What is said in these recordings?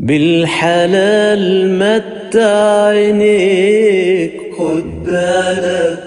بالحلال متع عينيك خد بالك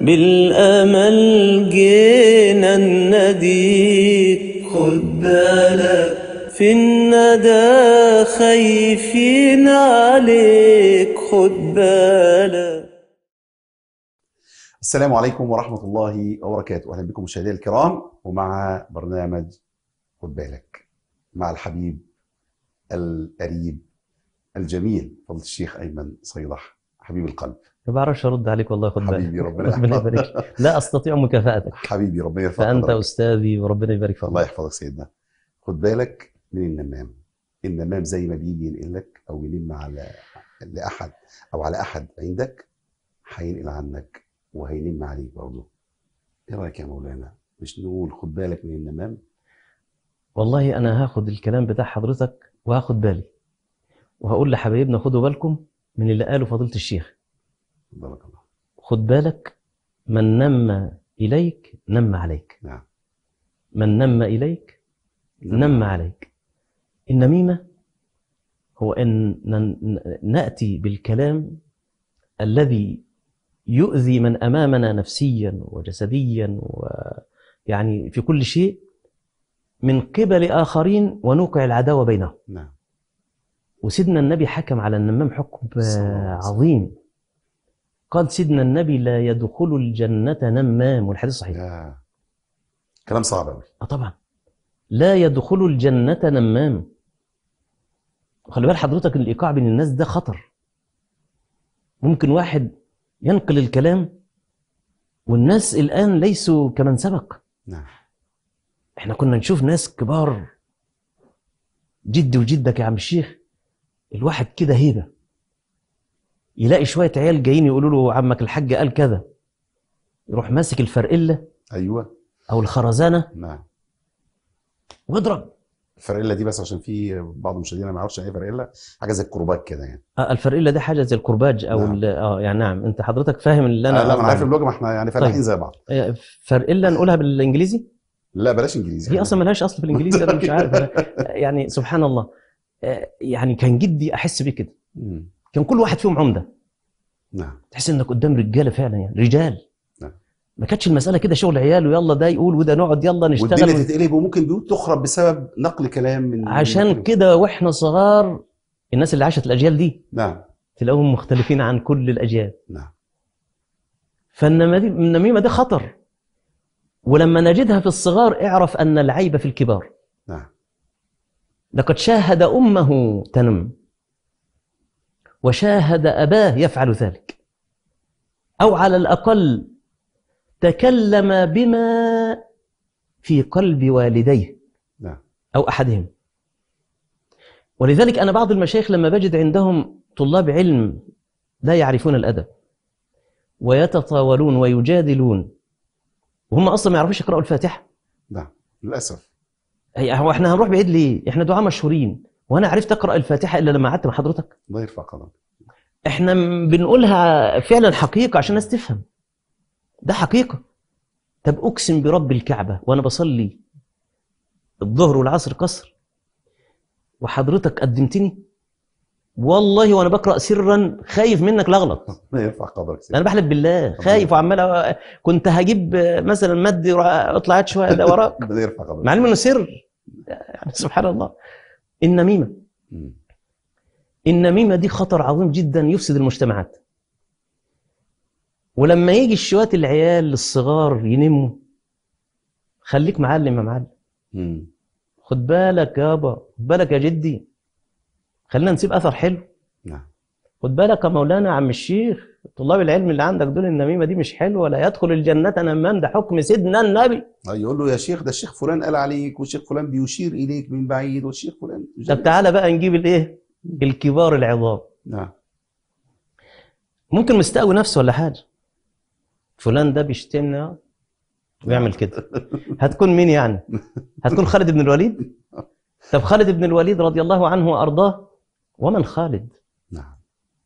بالأمل جينا نديك خد بالك في الندى خايفين عليك خد بالك السلام عليكم ورحمة الله وبركاته أهلا بكم مشاهدينا الكرام ومع برنامج خد بالك مع الحبيب القريب الجميل فضل الشيخ ايمن صيدح حبيب القلب ما بعرفش ارد عليك والله خد بالك حبيبي ربنا ربنا يبارك لا استطيع مكافاتك حبيبي ربنا يرفعك فانت قدرك. استاذي وربنا يبارك فيك الله يحفظك سيدنا خد بالك من النمام النمام زي ما بيجي ينقل لك او ينم على لاحد او على احد عندك هينقل عنك وهينم عليك برضه ايه رايك يا مولانا مش نقول خد بالك من النمام والله أنا هاخد الكلام بتاع حضرتك وهاخد بالي وهقول لحبايبنا خدوا بالكم من اللي قاله فضيلة الشيخ بارك الله خد بالك من نم إليك نم عليك نعم من نم إليك نم, نم عليك النميمة هو أن نأتي بالكلام الذي يؤذي من أمامنا نفسيا وجسديا ويعني في كل شيء من قبل آخرين ونوقع العداوة بينهم نعم وسيدنا النبي حكم على النمام حكم عظيم قال سيدنا النبي لا يدخل الجنة نمام والحديث صحيح آه. كلام صعب أوي آه طبعا لا يدخل الجنة نمام خلي بال حضرتك ان الإيقاع بين الناس ده خطر ممكن واحد ينقل الكلام والناس الآن ليسوا كمن سبق نعم احنا كنا نشوف ناس كبار جدي وجدك يا عم الشيخ الواحد كده هيبه يلاقي شويه عيال جايين يقولوا له عمك الحاج قال كذا يروح ماسك الفرقله ايوه او الخرزانه نعم واضرب الفرقله دي بس عشان في بعض المشاهدين ما يعرفش يعني ايه فرقله حاجه زي الكرباج كده يعني اه الفرقله دي حاجه زي الكرباج او نعم. اه يعني نعم انت حضرتك فاهم اللي انا آه لا انا عارف اللغه ما احنا يعني فلاحين طيب. زي بعض آه، فرقله نقولها بالانجليزي لا بلاش انجليزي هي اصلا ملهاش اصل في الانجليزي انا مش عارف يعني سبحان الله آه، يعني كان جدي احس بيه كده كان كل واحد فيهم عمده نعم تحس انك قدام رجاله فعلا يعني رجال نعم. ما كانتش المساله كده شغل عيال ويلا ده يقول وده نقعد يلا نشتغل والدنيا تتقلب وممكن بيوت تخرب بسبب نقل كلام من عشان كده واحنا صغار الناس اللي عاشت الاجيال دي نعم تلاقوهم مختلفين عن كل الاجيال نعم فالنميمه دي خطر ولما نجدها في الصغار اعرف أن العيب في الكبار نعم لقد شاهد أمه تنم وشاهد أباه يفعل ذلك أو على الأقل تكلم بما في قلب والديه نعم. أو أحدهم ولذلك أنا بعض المشايخ لما بجد عندهم طلاب علم لا يعرفون الأدب ويتطاولون ويجادلون وهم اصلا ما يعرفوش يقراوا الفاتحه نعم للاسف هي هو احنا هنروح بعيد ليه احنا دعاء مشهورين وانا عرفت اقرا الفاتحه الا لما قعدت مع حضرتك الله يرفع قدرك احنا بنقولها فعلا حقيقه عشان الناس تفهم ده حقيقه طب اقسم برب الكعبه وانا بصلي الظهر والعصر قصر وحضرتك قدمتني والله وانا بقرا سرا خايف منك لاغلط ما ينفع قدرك انا بحلف بالله خايف وعمال كنت هجيب مثلا مد طلعت شويه ده وراك يرفع قدرك مع انه سر يعني سبحان الله النميمه النميمه دي خطر عظيم جدا يفسد المجتمعات ولما يجي الشوات العيال الصغار ينموا خليك معلم يا معلم خد بالك يابا خد بالك يا جدي خلينا نسيب اثر حلو نعم خد بالك يا مولانا عم الشيخ طلاب العلم اللي عندك دول النميمه دي مش حلوه لا يدخل الجنه نمان ده حكم سيدنا النبي آه، يقول له يا شيخ ده الشيخ فلان قال عليك والشيخ فلان بيشير اليك من بعيد والشيخ فلان طب تعالى بقى نجيب الايه الكبار العظام نعم ممكن مستقوي نفسه ولا حاجه فلان ده بيشتمنا ويعمل كده هتكون مين يعني هتكون خالد بن الوليد طب خالد بن الوليد رضي الله عنه وارضاه ومن خالد نعم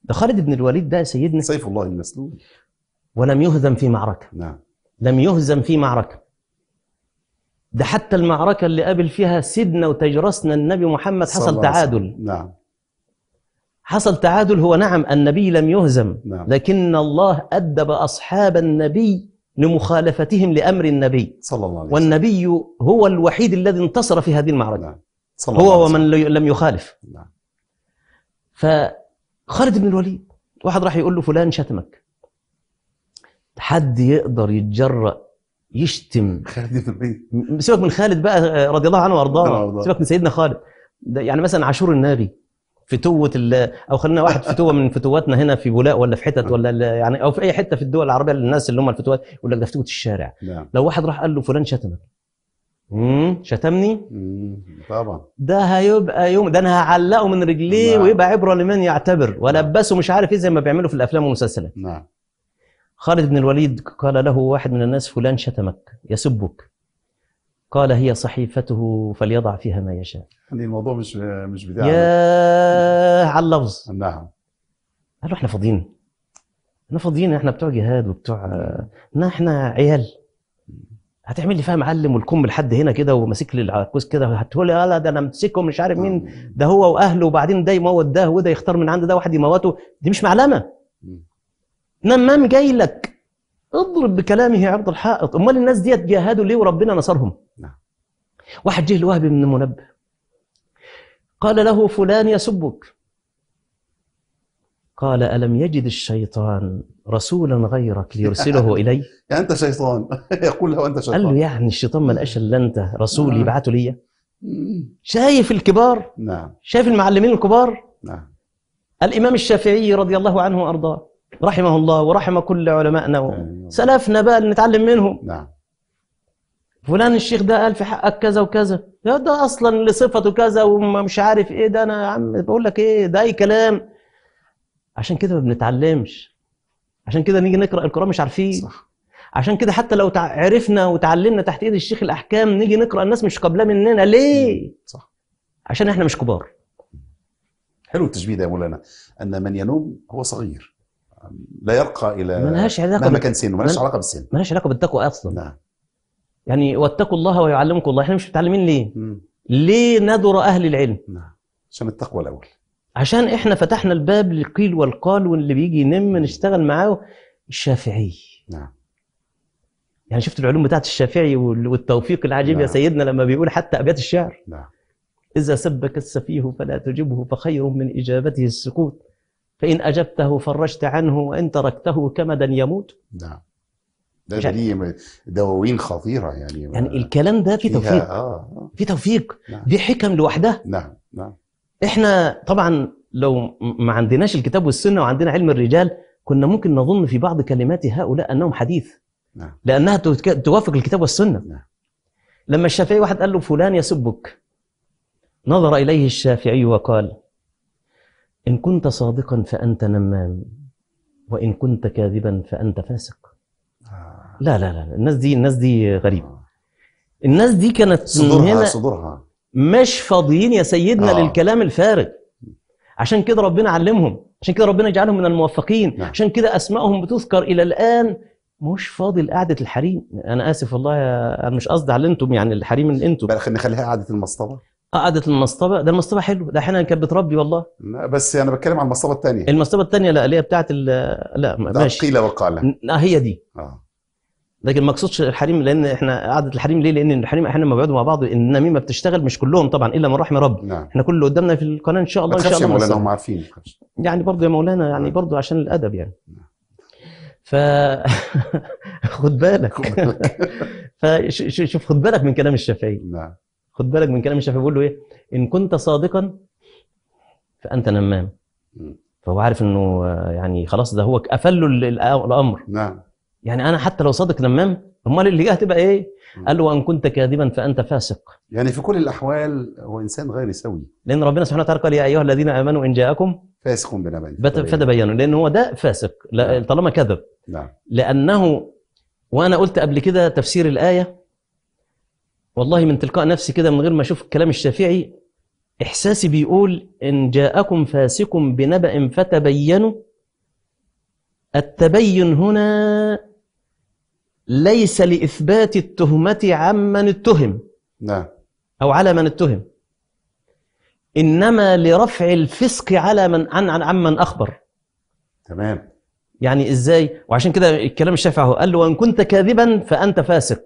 ده خالد بن الوليد ده سيدنا سيف الله المسلول ولم يهزم في معركة نعم لم يهزم في معركة ده حتى المعركة اللي قابل فيها سيدنا وتجرسنا النبي محمد حصل تعادل نعم حصل تعادل هو نعم النبي لم يهزم نعم. لكن الله أدب أصحاب النبي لمخالفتهم لأمر النبي صلى الله عليه وسلم والنبي هو الوحيد الذي انتصر في هذه المعركة نعم. صلى الله هو ومن لم يخالف نعم. فخالد بن الوليد واحد راح يقول له فلان شتمك حد يقدر يتجرأ يشتم خالد بن الوليد سيبك من خالد بقى آه، رضي الله عنه وارضاه سيبك من سيدنا خالد ده يعني مثلا عاشور النبي فتوه او خلينا واحد فتوه من فتواتنا هنا في بولاق ولا في حتت ولا يعني او في اي حته في الدول العربيه للناس اللي هم الفتوات يقول لك ده فتوه الشارع لا. نعم. لو واحد راح قال له فلان شتمك امم شتمني مم. طبعا ده هيبقى يوم ده انا هعلقه من رجليه نعم. ويبقى عبره لمن يعتبر نعم. والبسه مش عارف ايه زي ما بيعملوا في الافلام والمسلسلات نعم خالد بن الوليد قال له واحد من الناس فلان شتمك يسبك قال هي صحيفته فليضع فيها ما يشاء يعني الموضوع مش مش بتاع يا نعم. على اللفظ نعم قالوا احنا فاضيين احنا فاضيين احنا بتوع جهاد وبتوع احنا عيال هتعمل لي فيها معلم والكم لحد هنا كده وماسك لي العكوز كده هتقول لي آه، لا ده انا امسكه مش عارف مين آه. ده هو واهله وبعدين ده يموت ده وده يختار من عند ده واحد يموته دي مش معلمه نمام جاي لك اضرب بكلامه عرض الحائط امال الناس ديت جاهدوا ليه وربنا نصرهم نعم. واحد جه لوهب بن المنبه قال له فلان يسبك قال ألم يجد الشيطان رسولا غيرك ليرسله إلي يعني أنت شيطان يقول له أنت شيطان قال له يعني الشيطان ما لقاش إلا أنت رسول نعم. يبعته ليا شايف الكبار نعم شايف المعلمين الكبار نعم الإمام الشافعي رضي الله عنه وأرضاه رحمه الله ورحم كل علمائنا أيوة. سلفنا بقى نتعلم منهم نعم فلان الشيخ ده قال في حقك كذا وكذا ده, ده اصلا لصفته كذا ومش عارف ايه ده انا يا عم بقول لك ايه ده اي كلام عشان كده ما بنتعلمش عشان كده نيجي نقرا القران مش عارفين صح. عشان كده حتى لو عرفنا وتعلمنا تحت ايد الشيخ الاحكام نيجي نقرا الناس مش قابلاه مننا ليه صح عشان احنا مش كبار حلو التشبيه ده يا مولانا ان من ينوم هو صغير لا يرقى الى ملهاش علاقه مهما كان سنه ملهاش علاقه بالسن ملهاش علاقه بالتقوى اصلا نعم يعني واتقوا الله ويعلمكم الله احنا مش متعلمين ليه؟ مم. ليه ندر اهل العلم؟ نعم عشان التقوى الاول عشان احنا فتحنا الباب للقيل والقال واللي بيجي ينم نشتغل معاه الشافعي نعم يعني شفت العلوم بتاعت الشافعي والتوفيق العجيب نعم. يا سيدنا لما بيقول حتى ابيات الشعر نعم اذا سبك السفيه فلا تجبه فخير من اجابته السكوت فان اجبته فرجت عنه وان تركته كمدا يموت نعم ده دي يعني دواوين خطيره يعني يعني الكلام ده فيه توفيق آه،, آه. في توفيق نعم. دي حكم لوحدها نعم نعم احنا طبعا لو ما عندناش الكتاب والسنه وعندنا علم الرجال كنا ممكن نظن في بعض كلمات هؤلاء انهم حديث نعم. لانها توافق الكتاب والسنه نعم. لما الشافعي واحد قال له فلان يسبك نظر اليه الشافعي وقال ان كنت صادقا فانت نمام وان كنت كاذبا فانت فاسق آه. لا لا لا الناس دي الناس دي غريبه آه. الناس دي كانت صدورها هنا صدورها مش فاضيين يا سيدنا آه. للكلام الفارغ عشان كده ربنا علمهم عشان كده ربنا يجعلهم من الموفقين نعم. عشان كده اسمائهم بتذكر الى الان مش فاضي لقعده الحريم انا اسف والله انا مش قصدي على انتم يعني الحريم اللي انتم بل نخليها قعده المصطبه آه، قعدة المصطبة ده المصطبة حلو ده احيانا كانت بتربي والله بس انا بتكلم عن المصطبة الثانية المصطبة الثانية لا اللي هي بتاعت لا ماشي القيلة اه هي دي آه. لكن ما اقصدش الحريم لان احنا قعده الحريم ليه؟ لان الحريم احنا لما بيقعدوا مع بعض النميمه بتشتغل مش كلهم طبعا الا من رحم ربي نعم. احنا كل اللي قدامنا في القناه ان شاء الله ان شاء الله يا مولانا هم عارفين يعني برضه يا مولانا يعني نعم. برضه عشان الادب يعني نعم. ف خد بالك فشوف خد بالك من كلام الشافعي نعم خد بالك من كلام الشافعي بيقول له ايه؟ ان كنت صادقا فانت نمام فهو عارف انه يعني خلاص ده هو له الامر نعم يعني انا حتى لو صادق نمام امال اللي جه هتبقى ايه؟ قال له وان كنت كاذبا فانت فاسق. يعني في كل الاحوال هو انسان غير سوي. لان ربنا سبحانه وتعالى قال يا ايها الذين امنوا ان جاءكم فاسق بنبأ فتبينوا لان هو ده فاسق لا. نعم. طالما كذب. نعم. لانه وانا قلت قبل كده تفسير الايه والله من تلقاء نفسي كده من غير ما اشوف الكلام الشافعي احساسي بيقول ان جاءكم فاسق بنبأ فتبينوا التبين هنا ليس لإثبات التهمة عمن اتهم نعم أو على من اتهم إنما لرفع الفسق على من عن عن عمن أخبر تمام يعني إزاي وعشان كده الكلام الشافعي هو قال له وإن كنت كاذبا فأنت فاسق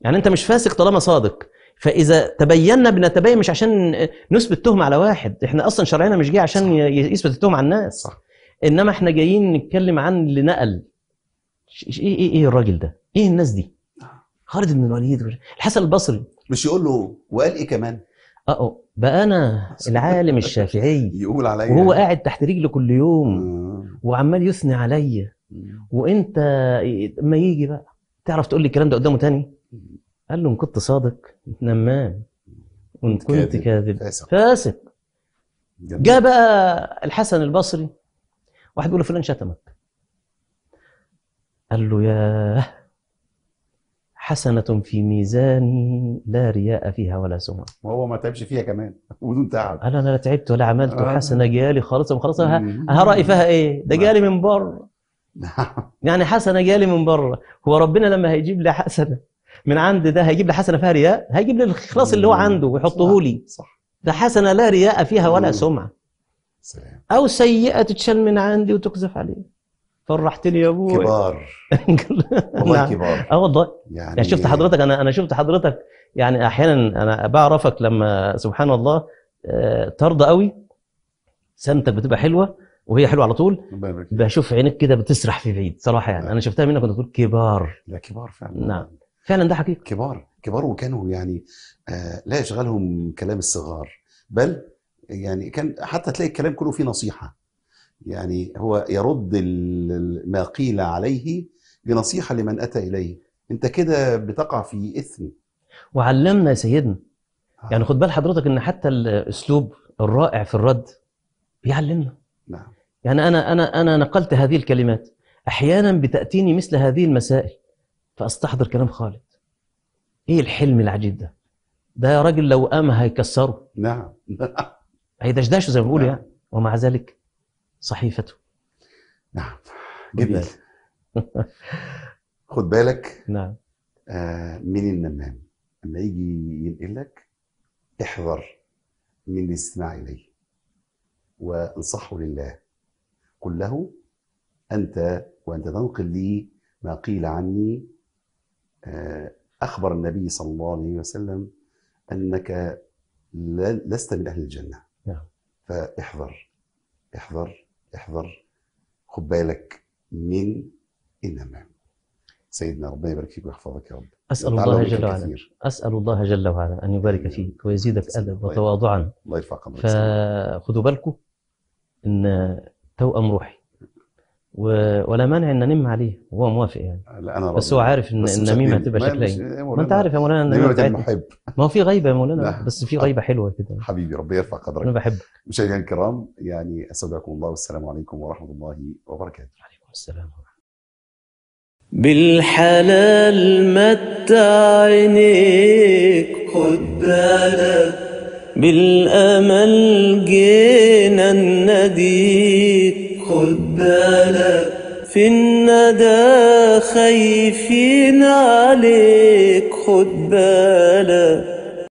يعني أنت مش فاسق طالما صادق فإذا تبينا بنتبين مش عشان نثبت تهمة على واحد إحنا أصلا شرعنا مش جاي عشان يثبت التهمة على الناس صح. إنما إحنا جايين نتكلم عن لنقل ايه ايه ايه الراجل ده؟ ايه الناس دي؟ خالد بن الوليد الحسن البصري مش يقول له وقال ايه كمان؟ اه, آه، بقى انا العالم الشافعي يقول عليا وهو قاعد تحت رجله كل يوم آه. وعمال يثني عليا وانت ما يجي بقى تعرف تقول لي الكلام ده قدامه تاني قال له ان كنت صادق نمام وان كنت كاذب فاسق جاء بقى الحسن البصري واحد بيقول له فلان شتمك قال له ياه حسنة في ميزاني لا رياء فيها ولا سمعة وهو ما تعبش فيها كمان بدون تعب قال أنا لا تعبت ولا عملت آه. حسنة جالي خالص خلاص هرأي فيها إيه ده نعم. جالي من بره نعم. يعني حسنة جالي من بره هو ربنا لما هيجيب لي حسنة من عند ده هيجيب لي حسنة فيها رياء هيجيب لي الإخلاص اللي هو عنده ويحطه لي صح ده حسنة لا رياء فيها ولا سمعة أو سيئة تتشال من عندي وتقذف عليه فرحتني يا ابوي كبار والله نعم. كبار اه والله يعني, يعني شفت حضرتك انا انا شفت حضرتك يعني احيانا انا بعرفك لما سبحان الله ترضى آه، قوي سنتك بتبقى حلوه وهي حلوه على طول بشوف عينك كده بتسرح في بعيد صراحه يعني آه. انا شفتها منك كنت بتقول كبار لا كبار فعلا نعم فعلا ده حقيقي كبار كبار وكانوا يعني آه لا يشغلهم كلام الصغار بل يعني كان حتى تلاقي الكلام كله فيه نصيحه يعني هو يرد ما قيل عليه بنصيحة لمن أتى إليه أنت كده بتقع في إثم وعلمنا يا سيدنا آه. يعني خد بال حضرتك ان حتى الاسلوب الرائع في الرد بيعلمنا نعم يعني انا انا انا نقلت هذه الكلمات احيانا بتاتيني مثل هذه المسائل فاستحضر كلام خالد ايه الحلم العجيب ده ده يا راجل لو قام هيكسره نعم هيدشدشه زي ما بيقولوا يعني. نعم. يعني ومع ذلك صحيفته نعم جدا خد بالك نعم آه من النمام لما يجي ينقلك احذر من الاستماع اليه وانصحه لله قل له انت وانت تنقل لي ما قيل عني آه اخبر النبي صلى الله عليه وسلم انك لست من اهل الجنه نعم. فاحذر احذر احذر خد بالك من انما سيدنا ربنا يبارك فيك ويحفظك يا رب أسأل الله جل وعلا أسأل الله جل وعلا أن يبارك فيك ويزيدك أدب وتواضعا الله يرفع قدرك فخذوا بالكم إن توأم روحي ولا مانع ان نم عليه وهو موافق يعني لا انا بس هو عارف ان النميمه هتبقى شكلها إيه؟, ايه ما انت عارف يا مولانا النميمه المحب ما هو في غيبه يا مولانا بس في غيبه حلوه كده حبيبي ربنا يرفع قدرك انا بحبك مشاهدينا الكرام يعني استودعكم الله والسلام عليكم ورحمه الله وبركاته وعليكم السلام بالحلال متع عينيك خد بالك بالامل جينا نديك في الندى خايفين عليك خد بالك